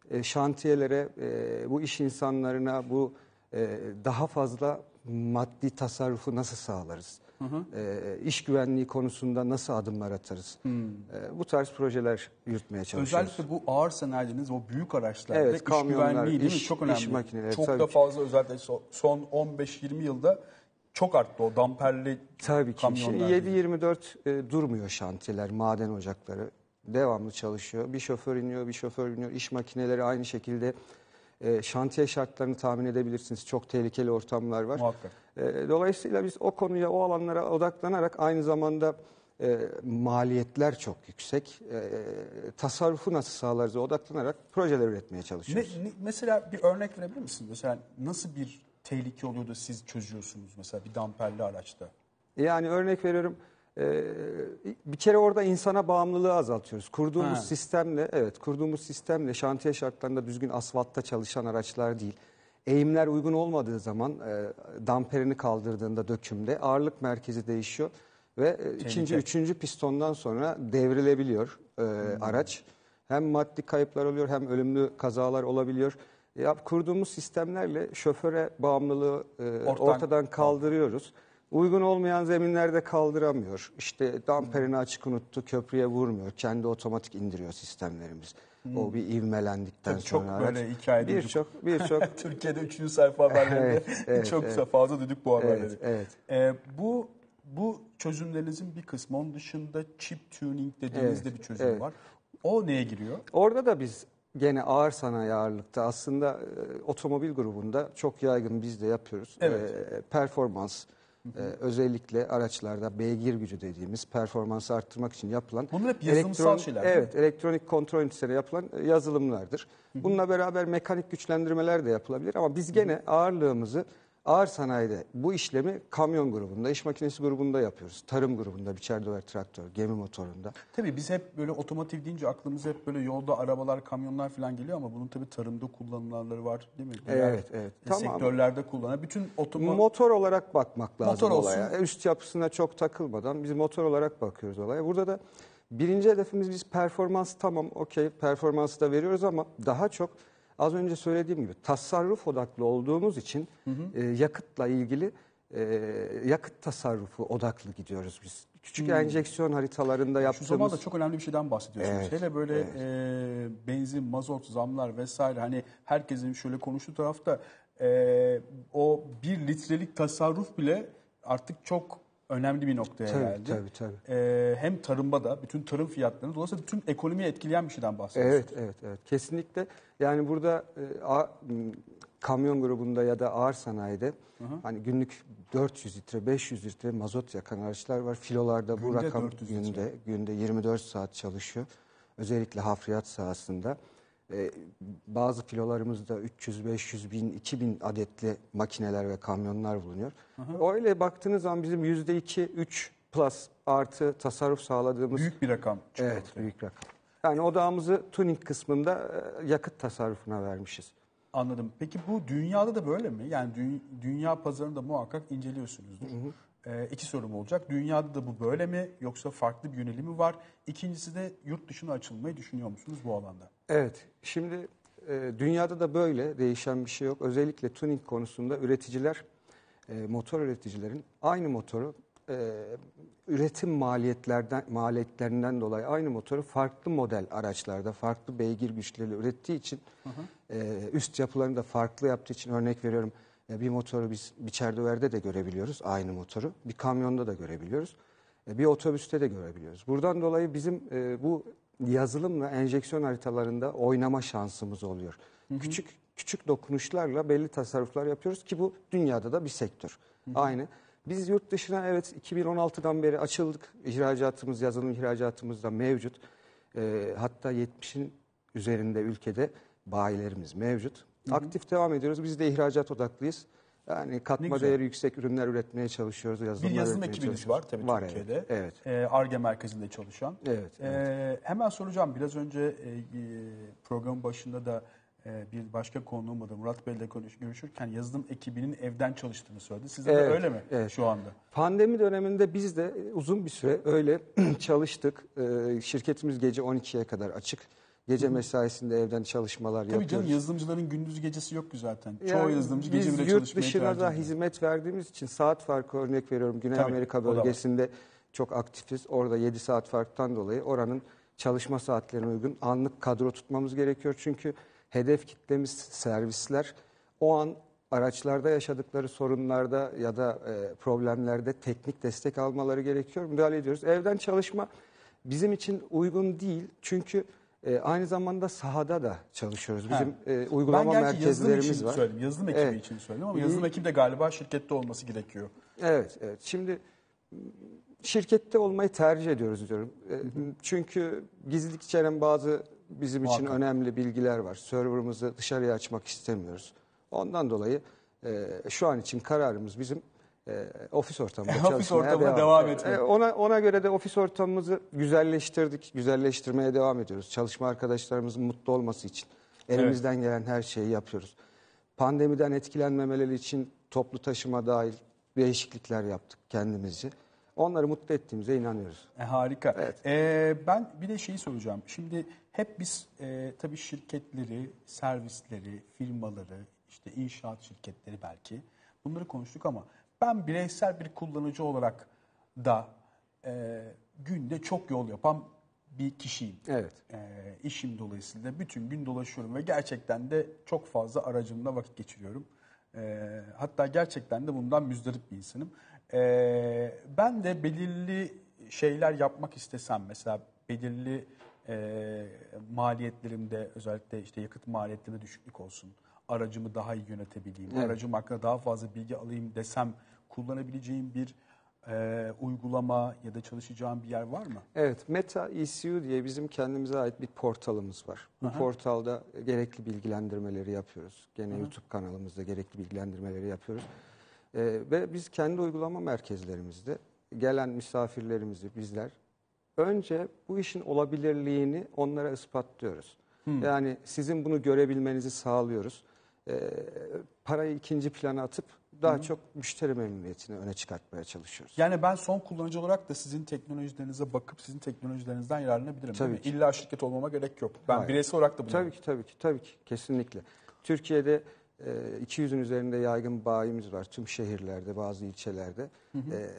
e, şantiyelere, e, bu iş insanlarına bu e, daha fazla maddi tasarrufu nasıl sağlarız? Hı E, iş güvenliği konusunda nasıl adımlar atarız? E, bu tarz projeler yürütmeye çalışıyoruz. Özellikle bu ağır sanayiciniz, o büyük araçlarda evet, iş güvenliği iş, Çok önemli. Iş makineleri, Çok tabii da ki. fazla özellikle son 15-20 yılda çok arttı o damperli tabii ki. Şey, kamyonlar. 7-24 e, durmuyor şantiyeler, maden ocakları devamlı çalışıyor. Bir şoför iniyor, bir şoför iniyor. İş makineleri aynı şekilde e, şantiye şartlarını tahmin edebilirsiniz. Çok tehlikeli ortamlar var. E, dolayısıyla biz o konuya, o alanlara odaklanarak aynı zamanda e, maliyetler çok yüksek. E, tasarrufu nasıl sağlarız odaklanarak projeler üretmeye çalışıyoruz. Ne, ne, mesela bir örnek verebilir misiniz? Mesela nasıl bir tehlike oluyor da siz çözüyorsunuz mesela bir damperli araçta? Yani örnek veriyorum ee, bir kere orada insana bağımlılığı azaltıyoruz. Kurduğumuz ha. sistemle, evet kurduğumuz sistemle şantiye şartlarında düzgün asfaltta çalışan araçlar değil. Eğimler uygun olmadığı zaman e, damperini kaldırdığında dökümde ağırlık merkezi değişiyor ve e, Tehlike. ikinci, üçüncü pistondan sonra devrilebiliyor e, hmm. araç. Hem maddi kayıplar oluyor hem ölümlü kazalar olabiliyor. Ya, kurduğumuz sistemlerle şoföre bağımlılığı e, ortadan, ortadan kaldırıyoruz. Uygun olmayan zeminlerde kaldıramıyor. İşte damperini açık unuttu, köprüye vurmuyor. Kendi otomatik indiriyor sistemlerimiz. Hmm. O bir ivmelendikten çok sonra. Çok böyle hikayede bir çok, Türkiye'de 3. sayfa haberlerinde evet, evet, çok evet. fazla düdük bu haberleri. Evet, evet. Ee, bu bu çözümlerinizin bir kısmı onun dışında chip tuning dediğimizde evet, bir çözüm evet. var. O neye giriyor? Orada da biz gene ağır sanayi ağırlıkta aslında e, otomobil grubunda çok yaygın biz de yapıyoruz. Evet. E, performans, ee, özellikle araçlarda beygir gücü dediğimiz performansı arttırmak için yapılan Bunlar hep yazılımsal şeyler. Evet, elektronik kontrol ünitesiyle yapılan e, yazılımlardır. Bununla beraber mekanik güçlendirmeler de yapılabilir ama biz gene ağırlığımızı Ağır sanayide bu işlemi kamyon grubunda, iş makinesi grubunda yapıyoruz. Tarım grubunda, biçer döver traktör, gemi motorunda. Tabii biz hep böyle otomotiv deyince aklımız hep böyle yolda arabalar, kamyonlar falan geliyor ama bunun tabii tarımda kullanılanları var değil mi? Diğer evet, evet. E, sektörlerde tamam. kullanan. Bütün otomotiv... Motor olarak bakmak lazım motor olsun. olaya. E, üst yapısına çok takılmadan biz motor olarak bakıyoruz olaya. Burada da birinci hedefimiz biz performans tamam okey performansı da veriyoruz ama daha çok Az önce söylediğim gibi tasarruf odaklı olduğumuz için hı hı. E, yakıtla ilgili e, yakıt tasarrufu odaklı gidiyoruz biz. Küçük hmm. enjeksiyon haritalarında yaptığımız... Şu zaman da çok önemli bir şeyden bahsediyorsunuz. Evet, Hele böyle evet. e, benzin, mazot, zamlar vesaire hani herkesin şöyle konuştuğu tarafta e, o bir litrelik tasarruf bile artık çok önemli bir noktaya tabii, geldi. Tabii tabii. Ee, hem tarımda da bütün tarım fiyatlarını dolayısıyla tüm ekonomiyi etkileyen bir şeyden bahsediyorsunuz. Evet evet evet kesinlikle. Yani burada e, a, kamyon grubunda ya da ağır sanayide hı hı. hani günlük 400 litre 500 litre mazot yakan araçlar var. Filolarda bu günde rakam günde günde 24 saat çalışıyor. Özellikle hafriyat sahasında. E, bazı filolarımızda 300, 500 bin, 2000 adetli makineler ve kamyonlar bulunuyor. Hı hı. Öyle baktığınız zaman bizim yüzde %2, 3 plus artı tasarruf sağladığımız... Büyük bir rakam. Çıkıyor evet, ortaya. büyük rakam. Yani odağımızı tuning kısmında e, yakıt tasarrufuna vermişiz. Anladım. Peki bu dünyada da böyle mi? Yani dünya pazarını da muhakkak inceliyorsunuzdur. Hı hı. Ee, iki sorum olacak. Dünyada da bu böyle mi yoksa farklı bir yönelimi var? İkincisi de yurt dışına açılmayı düşünüyor musunuz bu alanda? Evet, şimdi e, dünyada da böyle değişen bir şey yok. Özellikle tuning konusunda üreticiler, e, motor üreticilerin aynı motoru e, üretim maliyetlerden maliyetlerinden dolayı aynı motoru farklı model araçlarda, farklı beygir güçleriyle ürettiği için hı hı. E, üst yapılarını da farklı yaptığı için örnek veriyorum. E, bir motoru biz bir çerdöverde de görebiliyoruz aynı motoru. Bir kamyonda da görebiliyoruz. E, bir otobüste de görebiliyoruz. Buradan dolayı bizim e, bu Yazılım ve enjeksiyon haritalarında oynama şansımız oluyor. Hı hı. Küçük küçük dokunuşlarla belli tasarruflar yapıyoruz ki bu dünyada da bir sektör. Hı hı. Aynı. Biz yurt dışına evet 2016'dan beri açıldık. İhracatımız, yazılım ihracatımız da mevcut. E, hatta 70'in üzerinde ülkede bayilerimiz mevcut. Hı hı. Aktif devam ediyoruz. Biz de ihracat odaklıyız. Yani katma değeri yüksek ürünler üretmeye çalışıyoruz. Yazılımlar Bir yazılım üretmeye ekibiniz var tabii var, Türkiye'de. Evet. Arge evet. Ee, merkezinde çalışan. Evet. Ee, evet. hemen soracağım biraz önce e, e, programın başında da e, bir başka konuğumla da Murat Bey ile görüşürken yazılım ekibinin evden çalıştığını söyledi. Sizde evet, de öyle mi evet. şu anda? Pandemi döneminde biz de uzun bir süre öyle çalıştık. şirketimiz gece 12'ye kadar açık. Gece mesaisinde evden çalışmalar Tabii yapıyoruz. Tabii canım yazılımcıların gündüz gecesi yok ki zaten. Yani Çoğu yazılımcı gece bile çalışmaya Biz yurt dışına da hizmet verdiğimiz için saat farkı örnek veriyorum. Güney Tabii, Amerika bölgesinde çok aktifiz. Orada 7 saat farktan dolayı oranın çalışma saatlerine uygun anlık kadro tutmamız gerekiyor. Çünkü hedef kitlemiz servisler. O an araçlarda yaşadıkları sorunlarda ya da e, problemlerde teknik destek almaları gerekiyor. Müdahale ediyoruz. Evden çalışma bizim için uygun değil. Çünkü e, aynı zamanda sahada da çalışıyoruz. Bizim e, uygulama ben merkezlerimiz yazılım için var. Söyledim. Yazılım ekibi evet. için söyledim ama yazılım ekibi de galiba şirkette olması gerekiyor. Evet, evet. Şimdi şirkette olmayı tercih ediyoruz diyorum. E, çünkü gizlilik içeren bazı bizim Muhakkak. için önemli bilgiler var. Server'ımızı dışarıya açmak istemiyoruz. Ondan dolayı e, şu an için kararımız bizim e, ofis ortamında e, ofis ortamına devam, devam etmek. E, ona ona göre de ofis ortamımızı güzelleştirdik. Güzelleştirmeye devam ediyoruz. Çalışma arkadaşlarımızın mutlu olması için elimizden evet. gelen her şeyi yapıyoruz. Pandemiden etkilenmemeleri için toplu taşıma dahil değişiklikler yaptık kendimizce. Onları mutlu ettiğimize inanıyoruz. E, harika. Evet. E, ben bir de şeyi soracağım. Şimdi hep biz e, tabii şirketleri, servisleri, firmaları, işte inşaat şirketleri belki bunları konuştuk ama ben bireysel bir kullanıcı olarak da e, günde çok yol yapan bir kişiyim. Evet. E, işim dolayısıyla bütün gün dolaşıyorum ve gerçekten de çok fazla aracımla vakit geçiriyorum. E, hatta gerçekten de bundan müzdarip bir insanım. E, ben de belirli şeyler yapmak istesem mesela belirli e, maliyetlerimde özellikle işte yakıt maliyetlerinde düşüklük olsun aracımı daha iyi yönetebileyim, evet. aracım hakkında daha fazla bilgi alayım desem kullanabileceğim bir e, uygulama ya da çalışacağım bir yer var mı? Evet, Meta ECU diye bizim kendimize ait bir portalımız var. Bu Aha. portalda gerekli bilgilendirmeleri yapıyoruz. Gene Aha. YouTube kanalımızda gerekli bilgilendirmeleri yapıyoruz. E, ve biz kendi uygulama merkezlerimizde gelen misafirlerimizi bizler önce bu işin olabilirliğini onlara ispatlıyoruz. Hmm. Yani sizin bunu görebilmenizi sağlıyoruz e, parayı ikinci plana atıp daha Hı. çok müşteri memnuniyetini öne çıkartmaya çalışıyoruz. Yani ben son kullanıcı olarak da sizin teknolojilerinize bakıp sizin teknolojilerinizden yararlanabilirim. Tabii değil ki. İlla şirket olmama gerek yok. Ben Hayır. bireysel olarak da bunu. Tabii ki tabii ki tabii ki kesinlikle. Türkiye'de e, 200'ün üzerinde yaygın bayimiz var tüm şehirlerde bazı ilçelerde. Hı hı. E,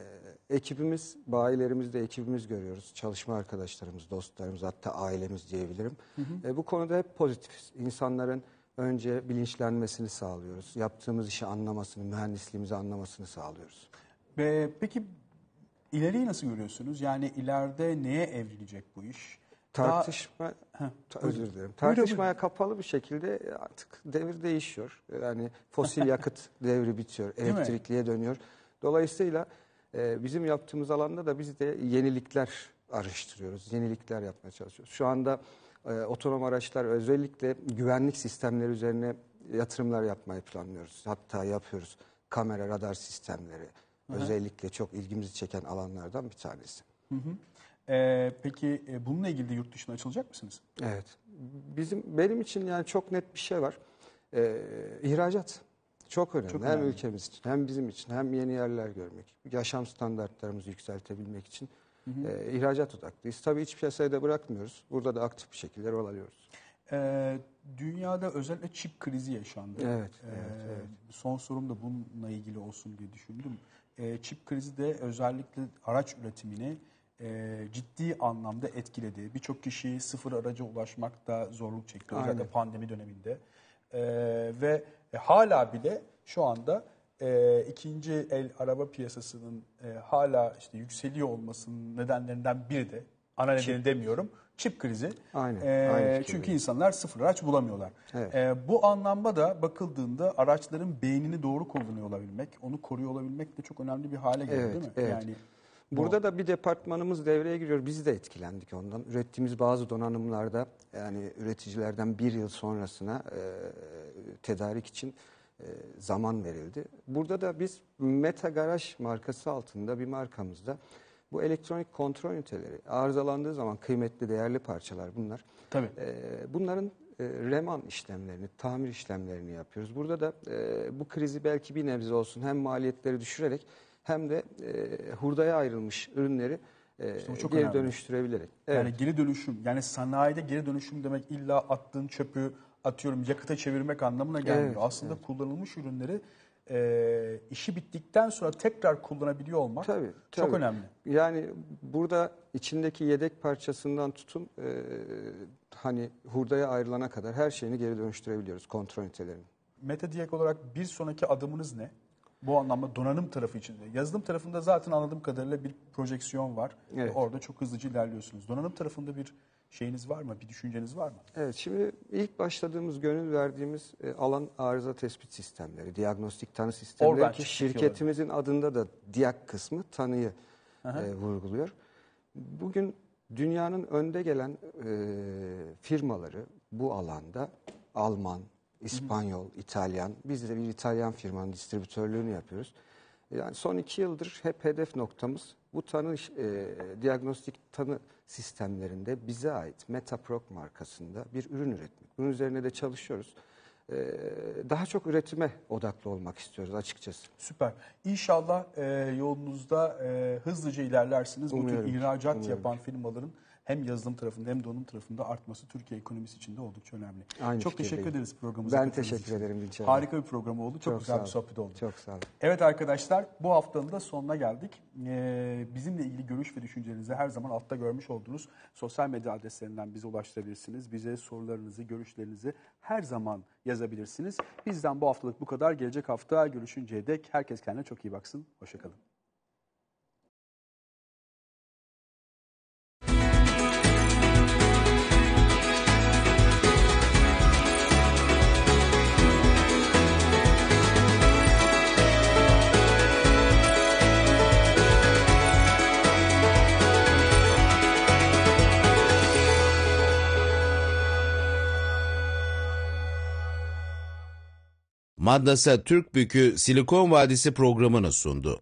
ekibimiz bayilerimizde ekibimiz görüyoruz. Çalışma arkadaşlarımız, dostlarımız hatta ailemiz diyebilirim. Hı hı. E, bu konuda hep pozitif İnsanların önce bilinçlenmesini sağlıyoruz. Yaptığımız işi anlamasını, mühendisliğimizi anlamasını sağlıyoruz. Ve peki ileriyi nasıl görüyorsunuz? Yani ileride neye evrilecek bu iş? Tartışma, Daha... Heh, özür dilerim. Tartışmaya kapalı bir şekilde artık devir değişiyor. Yani fosil yakıt devri bitiyor, elektrikliye dönüyor. Dolayısıyla e, bizim yaptığımız alanda da biz de yenilikler araştırıyoruz, yenilikler yapmaya çalışıyoruz. Şu anda e, otonom araçlar özellikle güvenlik sistemleri üzerine yatırımlar yapmayı planlıyoruz. Hatta yapıyoruz. Kamera, radar sistemleri hı hı. özellikle çok ilgimizi çeken alanlardan bir tanesi. Hı hı. Ee, peki e, bununla ilgili yurt dışına açılacak mısınız? Evet. Bizim benim için yani çok net bir şey var. Ee, ihracat çok önemli. Çok önemli. Hem ülkemiz için, hem bizim için, hem yeni yerler görmek, yaşam standartlarımızı yükseltebilmek için Hı hı. E, ihracat odaklıyız. Tabii iç piyasayı şey da bırakmıyoruz. Burada da aktif bir şekilde rol alıyoruz. E, dünyada özellikle çip krizi yaşandı. Evet, e, evet, evet. Son sorum da bununla ilgili olsun diye düşündüm. E, çip krizi de özellikle araç üretimini e, ciddi anlamda etkiledi. Birçok kişi sıfır araca ulaşmakta zorluk çekti özellikle Aynen. pandemi döneminde. E, ve e, hala bile şu anda e, ikinci el araba piyasasının e, hala işte yükseliyor olmasının nedenlerinden biri de ana nedeni demiyorum çip krizi. Aynen, ee, aynı çünkü benim. insanlar sıfır araç bulamıyorlar. Evet. Ee, bu anlamda da bakıldığında araçların beynini doğru kullanıyor olabilmek, onu koruyor olabilmek de çok önemli bir hale geldi evet, değil mi? Evet. Yani Burada da bir departmanımız devreye giriyor. Biz de etkilendik ondan. Ürettiğimiz bazı donanımlarda yani üreticilerden bir yıl sonrasına e, tedarik için e, zaman verildi. Burada da biz Meta Garaj markası altında bir markamızda bu elektronik kontrol üniteleri arızalandığı zaman kıymetli değerli parçalar bunlar. Tabii. E, bunların e, reman işlemlerini, tamir işlemlerini yapıyoruz. Burada da e, bu krizi belki bir nebze olsun hem maliyetleri düşürerek hem de e, hurdaya ayrılmış ürünleri e, işte çok geri önemli. dönüştürebilerek. Evet. Yani geri dönüşüm, yani sanayide geri dönüşüm demek illa attığın çöpü atıyorum yakıta çevirmek anlamına gelmiyor. Evet, Aslında evet. kullanılmış ürünleri e, işi bittikten sonra tekrar kullanabiliyor olmak tabii, tabii. çok önemli. Yani burada içindeki yedek parçasından tutun e, hani hurdaya ayrılana kadar her şeyini geri dönüştürebiliyoruz kontrol nitelerini. Meta olarak bir sonraki adımınız ne? Bu anlamda donanım tarafı içinde. Yazılım tarafında zaten anladığım kadarıyla bir projeksiyon var. Evet. Orada çok hızlıca ilerliyorsunuz. Donanım tarafında bir şeyiniz var mı? Bir düşünceniz var mı? Evet şimdi ilk başladığımız gönül verdiğimiz e, alan arıza tespit sistemleri, diagnostik tanı sistemleri Oradan ki şirketimizin yolu. adında da diyak kısmı tanıyı e, vurguluyor. Bugün dünyanın önde gelen e, firmaları bu alanda Alman, İspanyol, Hı-hı. İtalyan, biz de bir İtalyan firmanın distribütörlüğünü yapıyoruz. Yani son iki yıldır hep hedef noktamız bu tanı, e, diagnostik tanı sistemlerinde bize ait Metaproc markasında bir ürün üretmek. Bunun üzerine de çalışıyoruz. E, daha çok üretime odaklı olmak istiyoruz açıkçası. Süper. İnşallah e, yolunuzda e, hızlıca ilerlersiniz. Umuyorum. Bu tür ihracat umuyorum. yapan firmaların hem yazılım tarafında hem donanım tarafında artması Türkiye ekonomisi için de oldukça önemli. Aynı Çok teşekkür değil. ederiz programımıza. Ben teşekkür ederim Dilçer. Harika bir program oldu. Çok, Çok güzel bir sohbet oldu. Çok sağ olun. Evet arkadaşlar bu haftanın da sonuna geldik. Ee, bizimle ilgili görüş ve düşüncelerinizi her zaman altta görmüş olduğunuz sosyal medya adreslerinden bize ulaştırabilirsiniz. Bize sorularınızı, görüşlerinizi her zaman yazabilirsiniz. Bizden bu haftalık bu kadar. Gelecek hafta görüşünceye dek herkes kendine çok iyi baksın. Hoşçakalın. Türk Türkbükü Silikon Vadisi programını sundu.